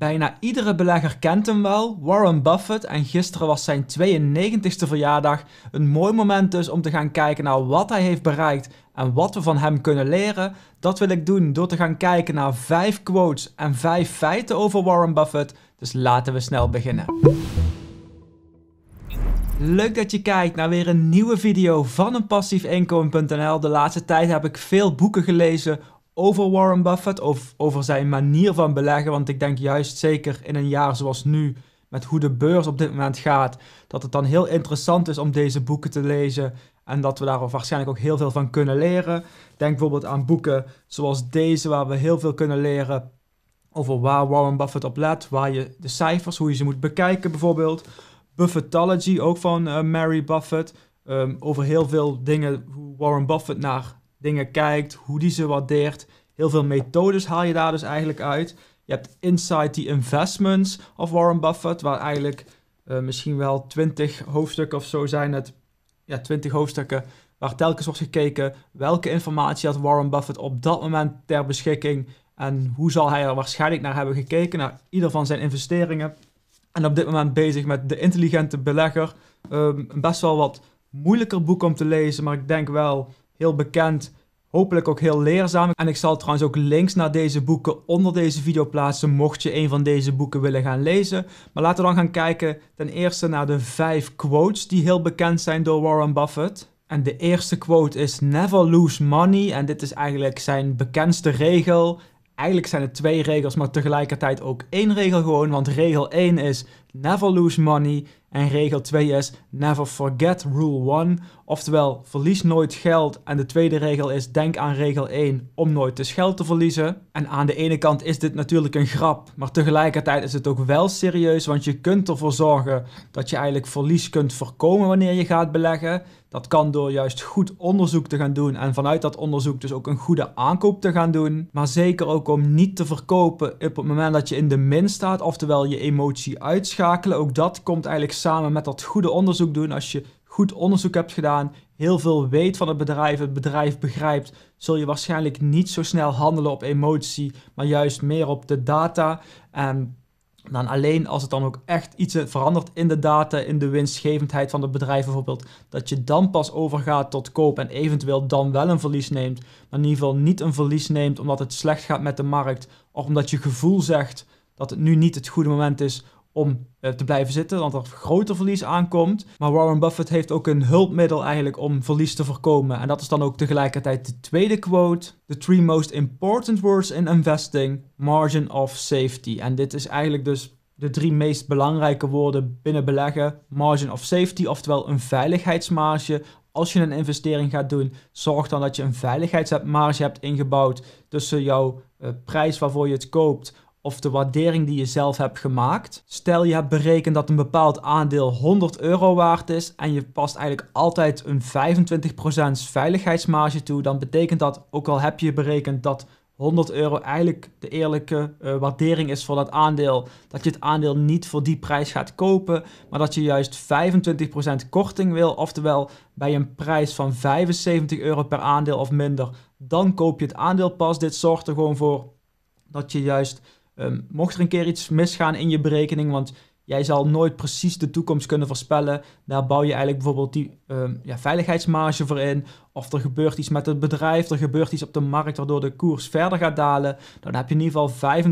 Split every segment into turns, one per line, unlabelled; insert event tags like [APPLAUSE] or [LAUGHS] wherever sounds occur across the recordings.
Bijna iedere belegger kent hem wel, Warren Buffett, en gisteren was zijn 92e verjaardag. Een mooi moment dus om te gaan kijken naar wat hij heeft bereikt en wat we van hem kunnen leren. Dat wil ik doen door te gaan kijken naar 5 quotes en 5 feiten over Warren Buffett. Dus laten we snel beginnen. Leuk dat je kijkt naar weer een nieuwe video van een passief De laatste tijd heb ik veel boeken gelezen over Warren Buffett of over zijn manier van beleggen. Want ik denk juist zeker in een jaar zoals nu, met hoe de beurs op dit moment gaat, dat het dan heel interessant is om deze boeken te lezen. En dat we daar waarschijnlijk ook heel veel van kunnen leren. Denk bijvoorbeeld aan boeken zoals deze, waar we heel veel kunnen leren over waar Warren Buffett op let, waar je de cijfers, hoe je ze moet bekijken bijvoorbeeld. Buffettology, ook van eh, Mary Buffett, ehm, over heel veel dingen, hoe Warren Buffett naar dingen kijkt, hoe die ze waardeert. Heel veel methodes haal je daar dus eigenlijk uit. Je hebt Inside the Investments of Warren Buffett, waar eigenlijk eh, misschien wel twintig hoofdstukken of zo zijn het. Ja, twintig hoofdstukken waar telkens wordt gekeken welke informatie had Warren Buffett op dat moment ter beschikking en hoe zal hij er waarschijnlijk naar hebben gekeken, naar ieder van zijn investeringen. En op dit moment bezig met De Intelligente Belegger. Um, best wel wat moeilijker boek om te lezen, maar ik denk wel heel bekend, hopelijk ook heel leerzaam. En ik zal trouwens ook links naar deze boeken onder deze video plaatsen, mocht je een van deze boeken willen gaan lezen. Maar laten we dan gaan kijken ten eerste naar de vijf quotes die heel bekend zijn door Warren Buffett. En de eerste quote is never lose money en dit is eigenlijk zijn bekendste regel. Eigenlijk zijn het twee regels, maar tegelijkertijd ook één regel gewoon, want regel 1 is never lose money en regel 2 is never forget rule 1. Oftewel, verlies nooit geld. En de tweede regel is denk aan regel 1 om nooit dus geld te verliezen. En aan de ene kant is dit natuurlijk een grap, maar tegelijkertijd is het ook wel serieus, want je kunt ervoor zorgen dat je eigenlijk verlies kunt voorkomen wanneer je gaat beleggen. Dat kan door juist goed onderzoek te gaan doen en vanuit dat onderzoek dus ook een goede aankoop te gaan doen. Maar zeker ook om niet te verkopen op het moment dat je in de min staat, oftewel je emotie uitschakelen. Ook dat komt eigenlijk samen met dat goede onderzoek doen. Als je goed onderzoek hebt gedaan, heel veel weet van het bedrijf, het bedrijf begrijpt, zul je waarschijnlijk niet zo snel handelen op emotie, maar juist meer op de data. En dan alleen als het dan ook echt iets verandert in de data, in de winstgevendheid van het bedrijf bijvoorbeeld, dat je dan pas overgaat tot koop en eventueel dan wel een verlies neemt, maar in ieder geval niet een verlies neemt omdat het slecht gaat met de markt of omdat je gevoel zegt dat het nu niet het goede moment is om eh, te blijven zitten, want er groter verlies aankomt. Maar Warren Buffett heeft ook een hulpmiddel eigenlijk om verlies te voorkomen. En dat is dan ook tegelijkertijd de tweede quote. The three most important words in investing, margin of safety. En dit is eigenlijk dus de drie meest belangrijke woorden binnen beleggen. Margin of safety, oftewel een veiligheidsmarge. Als je een investering gaat doen, zorg dan dat je een veiligheidsmarge hebt ingebouwd tussen jouw eh, prijs waarvoor je het koopt of de waardering die je zelf hebt gemaakt. Stel je hebt berekend dat een bepaald aandeel 100 euro waard is en je past eigenlijk altijd een 25% veiligheidsmarge toe, dan betekent dat, ook al heb je berekend dat 100 euro eigenlijk de eerlijke eh, waardering is voor dat aandeel, dat je het aandeel niet voor die prijs gaat kopen, maar dat je juist 25% korting wil, oftewel bij een prijs van 75 euro per aandeel of minder, dan koop je het aandeel pas. Dit zorgt er gewoon voor dat je juist Um, mocht er een keer iets misgaan in je berekening, want jij zal nooit precies de toekomst kunnen voorspellen, daar bouw je eigenlijk bijvoorbeeld die um, ja, veiligheidsmarge voor in. Of er gebeurt iets met het bedrijf, er gebeurt iets op de markt waardoor de koers verder gaat dalen. Dan heb je in ieder geval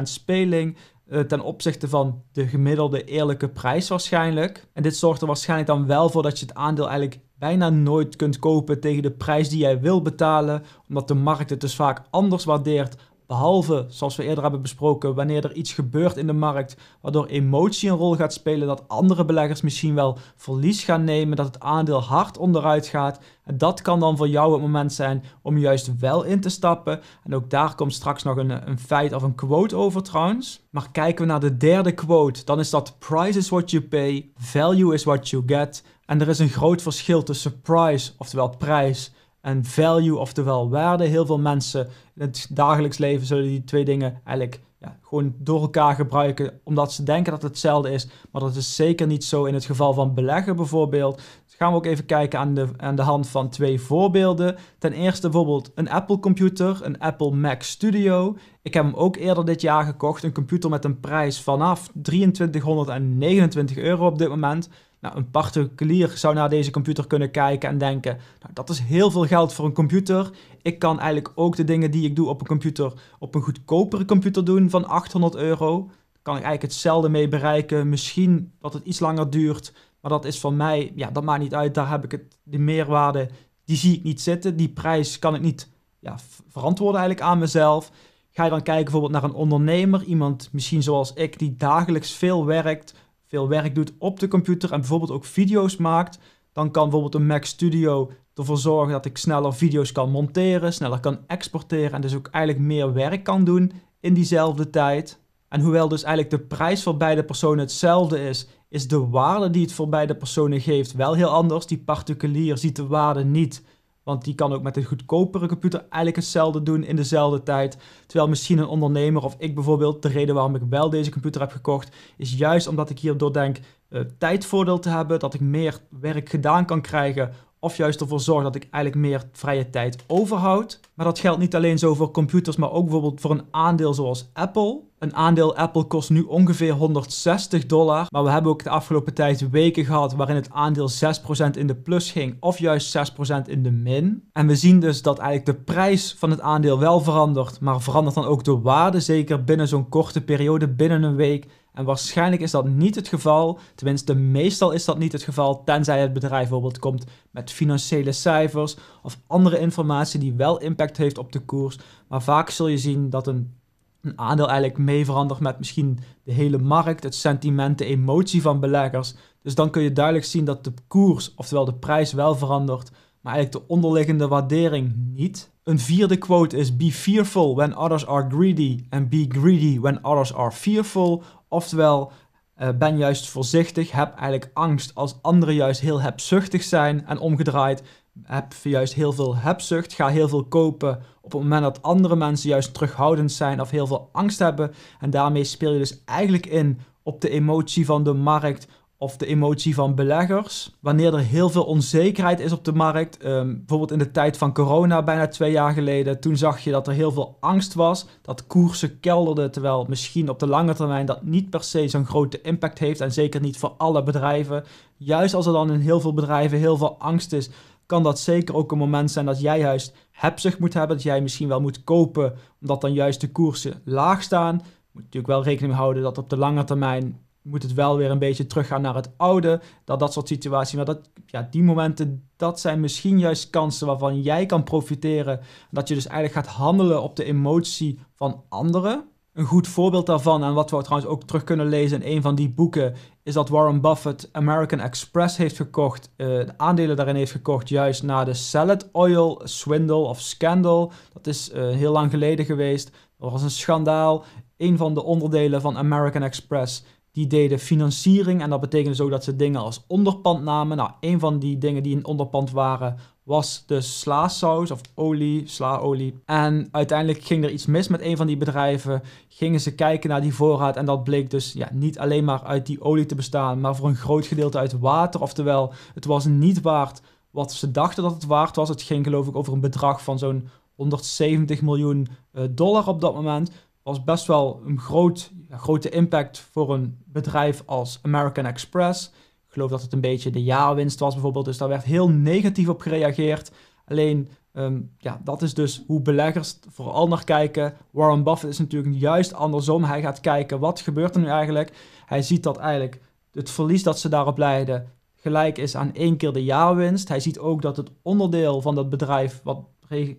25% speling eh, ten opzichte van de gemiddelde eerlijke prijs waarschijnlijk. En dit zorgt er waarschijnlijk dan wel voor dat je het aandeel eigenlijk bijna nooit kunt kopen tegen de prijs die jij wil betalen, omdat de markt het dus vaak anders waardeert Behalve, zoals we eerder hebben besproken, wanneer er iets gebeurt in de markt waardoor emotie een rol gaat spelen, dat andere beleggers misschien wel verlies gaan nemen, dat het aandeel hard onderuit gaat. En dat kan dan voor jou het moment zijn om juist wel in te stappen. En ook daar komt straks nog een, een feit of een quote over trouwens. Maar kijken we naar de derde quote, dan is dat price is what you pay, value is what you get. En er is een groot verschil tussen price, oftewel prijs, en value, oftewel waarde. Heel veel mensen in het dagelijks leven zullen die twee dingen eigenlijk ja, gewoon door elkaar gebruiken, omdat ze denken dat het hetzelfde is. Maar dat is zeker niet zo in het geval van beleggen bijvoorbeeld. Dus gaan we ook even kijken aan de, aan de hand van twee voorbeelden. Ten eerste bijvoorbeeld een Apple computer, een Apple Mac Studio. Ik heb hem ook eerder dit jaar gekocht, een computer met een prijs vanaf 2329 euro op dit moment. Nou, een particulier zou naar deze computer kunnen kijken en denken, nou, dat is heel veel geld voor een computer. Ik kan eigenlijk ook de dingen die ik doe op een computer op een goedkopere computer doen van 800 euro. Daar kan ik eigenlijk hetzelfde mee bereiken. Misschien dat het iets langer duurt, maar dat is van mij, ja, dat maakt niet uit. Daar heb ik het, de meerwaarde, die zie ik niet zitten. Die prijs kan ik niet ja, verantwoorden eigenlijk aan mezelf. Ga je dan kijken bijvoorbeeld naar een ondernemer, iemand misschien zoals ik die dagelijks veel werkt veel werk doet op de computer en bijvoorbeeld ook video's maakt, dan kan bijvoorbeeld een Mac Studio ervoor zorgen dat ik sneller video's kan monteren, sneller kan exporteren en dus ook eigenlijk meer werk kan doen in diezelfde tijd. En hoewel dus eigenlijk de prijs voor beide personen hetzelfde is, is de waarde die het voor beide personen geeft wel heel anders. Die particulier ziet de waarde niet want die kan ook met een goedkopere computer eigenlijk hetzelfde doen in dezelfde tijd. Terwijl misschien een ondernemer of ik bijvoorbeeld, de reden waarom ik wel deze computer heb gekocht, is juist omdat ik hierdoor denk uh, tijdvoordeel te hebben, dat ik meer werk gedaan kan krijgen of juist ervoor zorgen dat ik eigenlijk meer vrije tijd overhoud. Maar dat geldt niet alleen zo voor computers, maar ook bijvoorbeeld voor een aandeel zoals Apple. Een aandeel Apple kost nu ongeveer 160 dollar. Maar we hebben ook de afgelopen tijd weken gehad waarin het aandeel 6% in de plus ging. Of juist 6% in de min. En we zien dus dat eigenlijk de prijs van het aandeel wel verandert. Maar verandert dan ook de waarde zeker binnen zo'n korte periode, binnen een week. En waarschijnlijk is dat niet het geval. Tenminste, meestal is dat niet het geval. Tenzij het bedrijf bijvoorbeeld komt met financiële cijfers of andere informatie die wel impact heeft op de koers. Maar vaak zul je zien dat een een aandeel eigenlijk mee verandert met misschien de hele markt, het sentiment, de emotie van beleggers. Dus dan kun je duidelijk zien dat de koers, oftewel de prijs, wel verandert, maar eigenlijk de onderliggende waardering niet. Een vierde quote is: Be fearful when others are greedy and be greedy when others are fearful. Oftewel, eh, ben juist voorzichtig, heb eigenlijk angst als anderen juist heel hebzuchtig zijn en omgedraaid heb juist heel veel hebzucht, ga heel veel kopen op het moment dat andere mensen juist terughoudend zijn of heel veel angst hebben. En daarmee speel je dus eigenlijk in op de emotie van de markt of de emotie van beleggers. Wanneer er heel veel onzekerheid is op de markt, ehm, bijvoorbeeld in de tijd van corona bijna twee jaar geleden, toen zag je dat er heel veel angst was, dat koersen kelderden, terwijl misschien op de lange termijn dat niet per se zo'n grote impact heeft en zeker niet voor alle bedrijven. Juist als er dan in heel veel bedrijven heel veel angst is kan dat zeker ook een moment zijn dat jij juist hebzucht moet hebben. Dat jij misschien wel moet kopen, omdat dan juist de koersen laag staan. Moet natuurlijk wel rekening houden dat op de lange termijn moet het wel weer een beetje teruggaan naar het oude. Dat, dat soort situaties. Maar dat, ja, die momenten, dat zijn misschien juist kansen waarvan jij kan profiteren. Dat je dus eigenlijk gaat handelen op de emotie van anderen een goed voorbeeld daarvan, en wat we trouwens ook terug kunnen lezen in een van die boeken, is dat Warren Buffett American Express heeft gekocht, eh, de aandelen daarin heeft gekocht, juist na de salad oil swindle of scandal. Dat is eh, heel lang geleden geweest. Dat was een schandaal. Een van de onderdelen van American Express die deden financiering en dat betekende dus ook dat ze dingen als onderpand namen. Nou, een van die dingen die in onderpand waren was de slaasaus of olie, slaolie. En uiteindelijk ging er iets mis met een van die bedrijven. Gingen ze kijken naar die voorraad en dat bleek dus ja, niet alleen maar uit die olie te bestaan, maar voor een groot gedeelte uit water. Oftewel, het was niet waard wat ze dachten dat het waard was. Het ging geloof ik over een bedrag van zo'n 170 miljoen eh, dollar op dat moment was best wel een groot, grote impact voor een bedrijf als American Express. Ik geloof dat het een beetje de jaarwinst was bijvoorbeeld, dus daar werd heel negatief op gereageerd. Alleen, ehm, ja, dat is dus hoe beleggers vooral naar kijken. Warren Buffett is natuurlijk juist andersom. Hij gaat kijken, wat gebeurt er nu eigenlijk? Hij ziet dat eigenlijk het verlies dat ze daarop leiden gelijk is aan één keer de jaarwinst. Hij ziet ook dat het onderdeel van dat bedrijf wat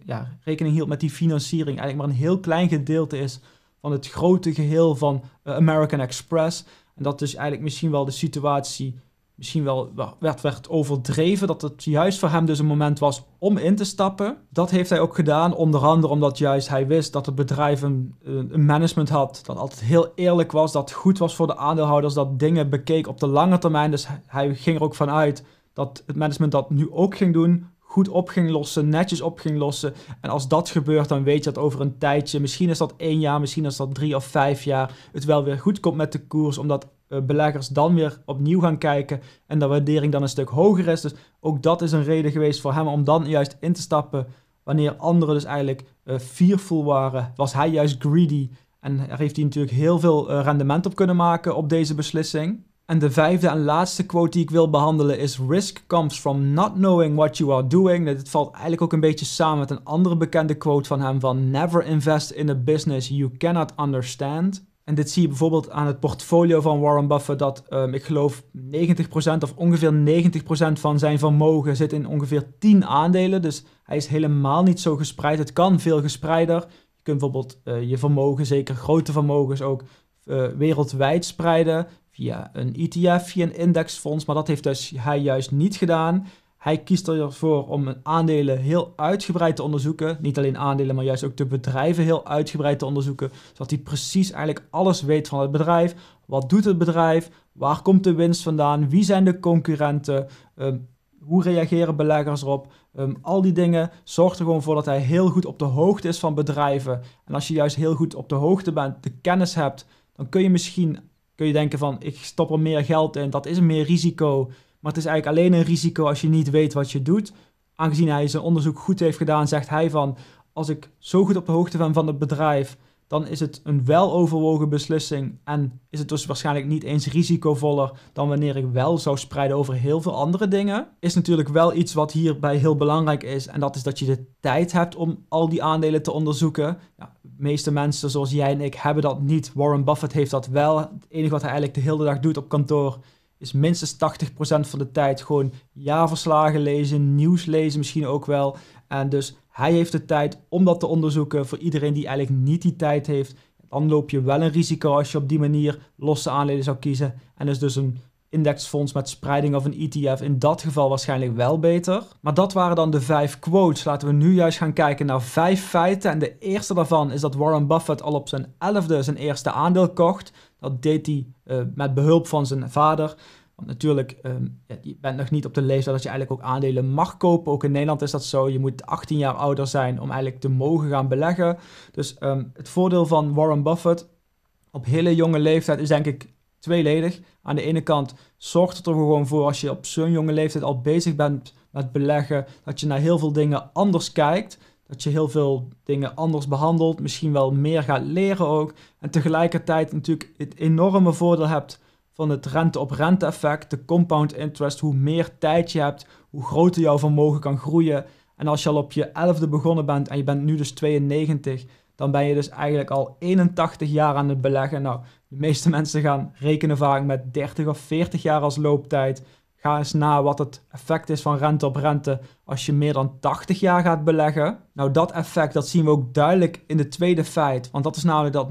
ja, rekening hield met die financiering eigenlijk maar een heel klein gedeelte is van het grote geheel van eh, American Express. En dat is dus eigenlijk misschien wel de situatie, misschien wel werd, werd overdreven, dat het juist voor hem dus een moment was om in te stappen. Dat heeft hij ook gedaan, onder andere omdat juist hij wist dat het bedrijf een, een management had, dat altijd heel eerlijk was, dat goed was voor de aandeelhouders, dat dingen bekeek op de lange termijn. Dus hij ging er ook vanuit dat het management dat nu ook ging doen, goed op ging lossen, netjes op ging lossen. En als dat gebeurt, dan weet je dat over een tijdje, misschien is dat één jaar, misschien is dat drie of vijf jaar, het wel weer goed komt met de koers, omdat eh, beleggers dan weer opnieuw gaan kijken en de waardering dan een stuk hoger is. Dus ook dat is een reden geweest voor hem om dan juist in te stappen. Wanneer anderen dus eigenlijk eh, fearful waren, was hij juist greedy. En daar heeft hij natuurlijk heel veel eh, rendement op kunnen maken op deze beslissing. En de vijfde en laatste quote die ik wil behandelen is: Risk comes from not knowing what you are doing. Dit valt eigenlijk ook een beetje samen met een andere bekende quote van hem: van Never invest in a business you cannot understand. En dit zie je bijvoorbeeld aan het portfolio van Warren Buffett, dat ehm, ik geloof 90% of ongeveer 90% van zijn vermogen zit in ongeveer 10 aandelen. Dus hij is helemaal niet zo gespreid. Het kan veel gespreider. Je kunt bijvoorbeeld eh, je vermogen, zeker grote vermogens, ook eh, wereldwijd spreiden via een ETF, via een indexfonds. Maar dat heeft dus hij juist niet gedaan. Hij kiest ervoor om aandelen heel uitgebreid te onderzoeken. Niet alleen aandelen, maar juist ook de bedrijven heel uitgebreid te onderzoeken. Zodat hij precies eigenlijk alles weet van het bedrijf. Wat doet het bedrijf? Waar komt de winst vandaan? Wie zijn de concurrenten? Ehm, hoe reageren beleggers erop? Ehm, al die dingen zorgt er gewoon voor dat hij heel goed op de hoogte is van bedrijven. En als je juist heel goed op de hoogte bent, de kennis hebt, dan kun je misschien kun je denken van ik stop er meer geld in, dat is meer risico. Maar het is eigenlijk alleen een risico als je niet weet wat je doet. Aangezien hij zijn onderzoek goed heeft gedaan, zegt hij van als ik zo goed op de hoogte ben van het bedrijf dan is het een weloverwogen beslissing en is het dus waarschijnlijk niet eens risicovoller dan wanneer ik wel zou spreiden over heel veel andere dingen. Is natuurlijk wel iets wat hierbij heel belangrijk is en dat is dat je de tijd hebt om al die aandelen te onderzoeken. de meeste mensen zoals jij en ik hebben dat niet. Warren Buffett heeft dat wel. Het enige wat hij eigenlijk de hele dag doet op kantoor is minstens 80% van de tijd gewoon jaarverslagen lezen, nieuws lezen misschien ook wel. En dus hij heeft de tijd om dat te onderzoeken. Voor iedereen die eigenlijk niet die tijd heeft, dan loop je wel een risico als je op die manier losse aandelen zou kiezen. En is dus, dus een indexfonds met spreiding of een ETF in dat geval waarschijnlijk wel beter. Maar dat waren dan de vijf quotes. Laten we nu juist gaan kijken naar vijf feiten. En de eerste daarvan is dat Warren Buffett al op zijn elfde zijn eerste aandeel kocht. Dat deed hij eh, met behulp van zijn vader. Want natuurlijk, ehm, ja, je bent nog niet op de leeftijd dat je eigenlijk ook aandelen mag kopen. Ook in Nederland is dat zo. Je moet 18 jaar ouder zijn om eigenlijk te mogen gaan beleggen. Dus ehm, het voordeel van Warren Buffett op hele jonge leeftijd is denk ik tweeledig. Aan de ene kant zorgt het er gewoon voor als je op zo'n jonge leeftijd al bezig bent met beleggen, dat je naar heel veel dingen anders kijkt. Dat je heel veel dingen anders behandelt, misschien wel meer gaat leren ook. En tegelijkertijd natuurlijk het enorme voordeel hebt van het rente-op-rente effect, de compound interest. Hoe meer tijd je hebt, hoe groter jouw vermogen kan groeien. En als je al op je elfde begonnen bent en je bent nu dus 92, dan ben je dus eigenlijk al 81 jaar aan het beleggen. Nou, de meeste [LAUGHS] mensen gaan rekenen vaak met 30 of 40 jaar als looptijd. Ga eens na wat het effect is van rente op rente als je meer dan 80 jaar gaat beleggen. Nou, dat effect dat zien we ook duidelijk in de tweede feit. Want dat is namelijk dat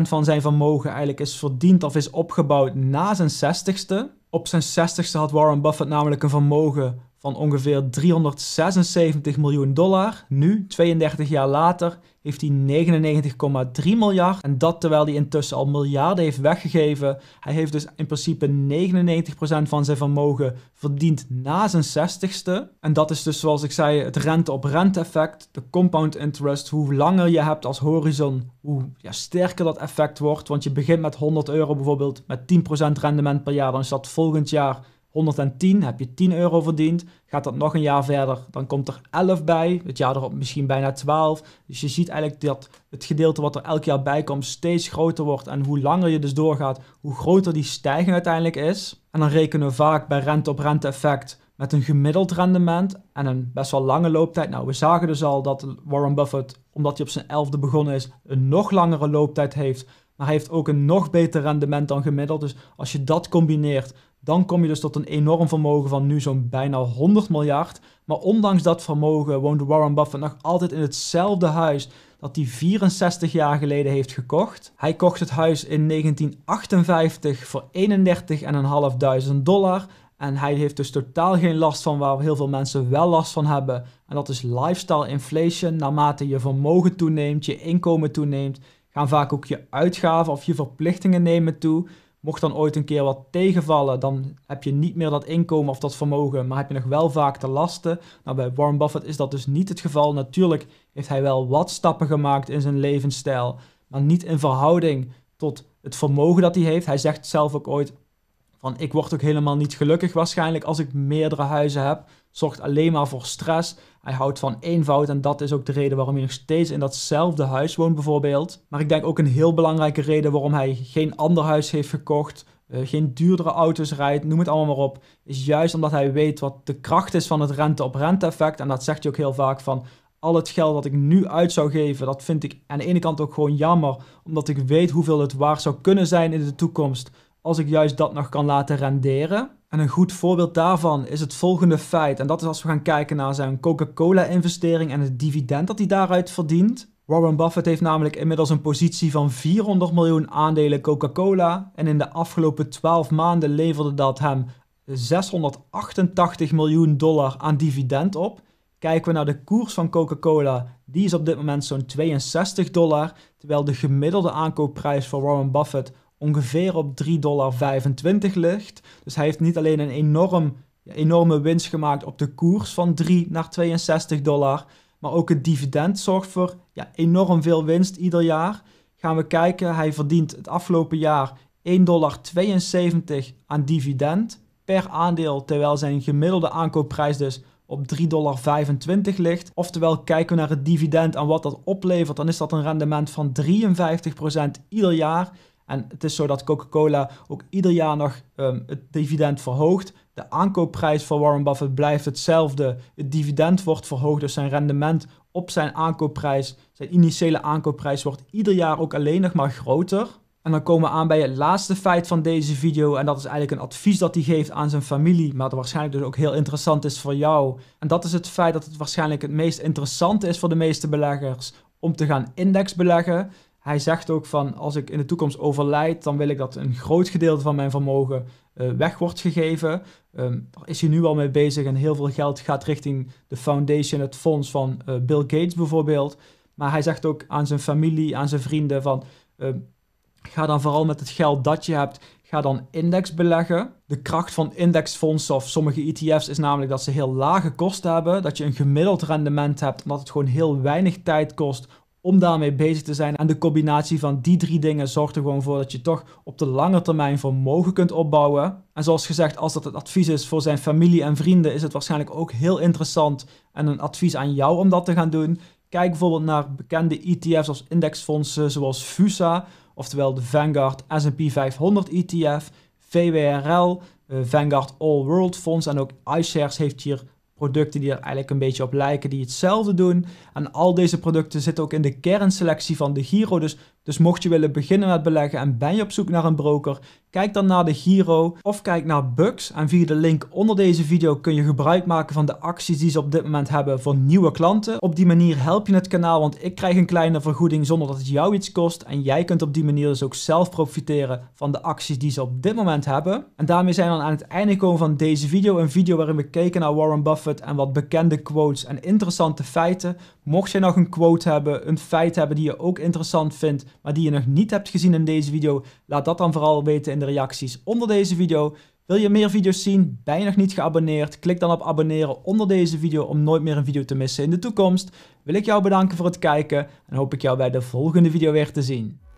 99% van zijn vermogen eigenlijk is verdiend of is opgebouwd na zijn 60ste. Op zijn 60ste had Warren Buffett namelijk een vermogen van ongeveer 376 miljoen dollar. Nu, 32 jaar later, heeft hij 99,3 miljard. En dat terwijl hij intussen al miljarden heeft weggegeven. Hij heeft dus in principe 99% van zijn vermogen verdiend na zijn 60ste. En dat is dus zoals ik zei het rente-op-rente effect, de compound interest. Hoe langer je hebt als horizon, hoe ja, sterker dat effect wordt. Want je begint met 100 euro bijvoorbeeld met 10% rendement per jaar. Dan is dat volgend jaar 110 heb je 10 euro verdiend. Gaat dat nog een jaar verder, dan komt er 11 bij. Het jaar erop misschien bijna 12. Dus je ziet eigenlijk dat het gedeelte wat er elk jaar bij komt steeds groter wordt. En hoe langer je dus doorgaat, hoe groter die stijging uiteindelijk is. En dan rekenen we vaak bij rente op rente effect met een gemiddeld rendement en een best wel lange looptijd. Nou, we zagen dus al dat Warren Buffett, omdat hij op zijn elfde begonnen is, een nog langere looptijd heeft. Maar hij heeft ook een nog beter rendement dan gemiddeld. Dus als je dat combineert, dan kom je dus tot een enorm vermogen van nu zo'n bijna 100 miljard. Maar ondanks dat vermogen woont Warren Buffett nog altijd in hetzelfde huis dat hij 64 jaar geleden heeft gekocht. Hij kocht het huis in 1958 voor 31.500 dollar. En hij heeft dus totaal geen last van waar heel veel mensen wel last van hebben. En dat is lifestyle inflation. Naarmate je vermogen toeneemt, je inkomen toeneemt, gaan vaak ook je uitgaven of je verplichtingen nemen toe. Mocht dan ooit een keer wat tegenvallen, dan heb je niet meer dat inkomen of dat vermogen, maar heb je nog wel vaak de lasten. Nou, bij Warren Buffett is dat dus niet het geval. Natuurlijk heeft hij wel wat stappen gemaakt in zijn levensstijl, maar niet in verhouding tot het vermogen dat hij heeft. Hij zegt zelf ook ooit: van ik word ook helemaal niet gelukkig waarschijnlijk als ik meerdere huizen heb. Zorgt alleen maar voor stress. Hij houdt van eenvoud en dat is ook de reden waarom hij nog steeds in datzelfde huis woont bijvoorbeeld. Maar ik denk ook een heel belangrijke reden waarom hij geen ander huis heeft gekocht. Eh, geen duurdere auto's rijdt, noem het allemaal maar op, is juist omdat hij weet wat de kracht is van het rente-op-rente effect. En dat zegt hij ook heel vaak van al het geld dat ik nu uit zou geven, dat vind ik aan de ene kant ook gewoon jammer, omdat ik weet hoeveel het waard zou kunnen zijn in de toekomst als ik juist dat nog kan laten renderen. En een goed voorbeeld daarvan is het volgende feit. En dat is als we gaan kijken naar zijn Coca-Cola-investering en het dividend dat hij daaruit verdient. Warren Buffett heeft namelijk inmiddels een positie van 400 miljoen aandelen Coca-Cola. En in de afgelopen 12 maanden leverde dat hem 688 miljoen dollar aan dividend op. Kijken we naar de koers van Coca-Cola, die is op dit moment zo'n 62 dollar, terwijl de gemiddelde aankoopprijs voor Warren Buffett ongeveer op 3,25 dollar ligt. Dus hij heeft niet alleen een enorm, enorme winst gemaakt op de koers van 3 naar 62 dollar, maar ook het dividend zorgt voor ja, enorm veel winst ieder jaar. Gaan we kijken, hij verdient het afgelopen jaar 1,72 dollar aan dividend per aandeel, terwijl zijn gemiddelde aankoopprijs dus op 3,25 dollar ligt. Oftewel, kijken we naar het dividend en wat dat oplevert, dan is dat een rendement van 53% ieder jaar. En het is zo dat Coca-Cola ook ieder jaar nog ehm, het dividend verhoogt. De aankoopprijs van Warren Buffett blijft hetzelfde. Het dividend wordt verhoogd, dus zijn rendement op zijn aankoopprijs, zijn initiële aankoopprijs, wordt ieder jaar ook alleen nog maar groter. En dan komen we aan bij het laatste feit van deze video. En dat is eigenlijk een advies dat hij geeft aan zijn familie. Maar dat waarschijnlijk dus ook heel interessant is voor jou. En dat is het feit dat het waarschijnlijk het meest interessante is voor de meeste beleggers om te gaan indexbeleggen hij zegt ook van als ik in de toekomst overlijd, dan wil ik dat een groot gedeelte van mijn vermogen eh, weg wordt gegeven. Um, daar is hij nu al mee bezig en heel veel geld gaat richting de foundation, het fonds van eh, Bill Gates bijvoorbeeld. Maar hij zegt ook aan zijn familie, aan zijn vrienden van ehm, ga dan vooral met het geld dat je hebt, ga dan index beleggen. De kracht van indexfondsen of sommige ETF's is namelijk dat ze heel lage kosten hebben, dat je een gemiddeld rendement hebt omdat het gewoon heel weinig tijd kost om daarmee bezig te zijn. En de combinatie van die drie dingen zorgt er gewoon voor dat je toch op de lange termijn vermogen kunt opbouwen. En zoals gezegd, als dat het advies is voor zijn familie en vrienden, is het waarschijnlijk ook heel interessant en een advies aan jou om dat te gaan doen. Kijk bijvoorbeeld naar bekende ETF's als indexfondsen zoals FUSA, oftewel de Vanguard S&P 500 ETF, VWRL, Vanguard All World Fonds en ook iShares heeft hier producten die er eigenlijk een beetje op lijken, die hetzelfde doen. En al deze producten zitten ook in de kernselectie van de Giro. Dus dus mocht je willen beginnen met beleggen en ben je op zoek naar een broker, kijk dan naar de Giro of kijk naar Bux. En via de link onder deze video kun je gebruik maken van de acties die ze op dit moment hebben voor nieuwe klanten. Op die manier help je het kanaal, want ik krijg een kleine vergoeding zonder dat het jou iets kost. En jij kunt op die manier dus ook zelf profiteren van de acties die ze op dit moment hebben. En daarmee zijn we aan het einde gekomen van deze video. Een video waarin we keken naar Warren Buffett en wat bekende quotes en interessante feiten. Mocht jij nog een quote hebben, een feit hebben die je ook interessant vindt, maar die je nog niet hebt gezien in deze video, laat dat dan vooral weten in de reacties onder deze video. Wil je meer video's zien? Ben je nog niet geabonneerd? Klik dan op abonneren onder deze video om nooit meer een video te missen in de toekomst. Wil ik jou bedanken voor het kijken en hoop ik jou bij de volgende video weer te zien.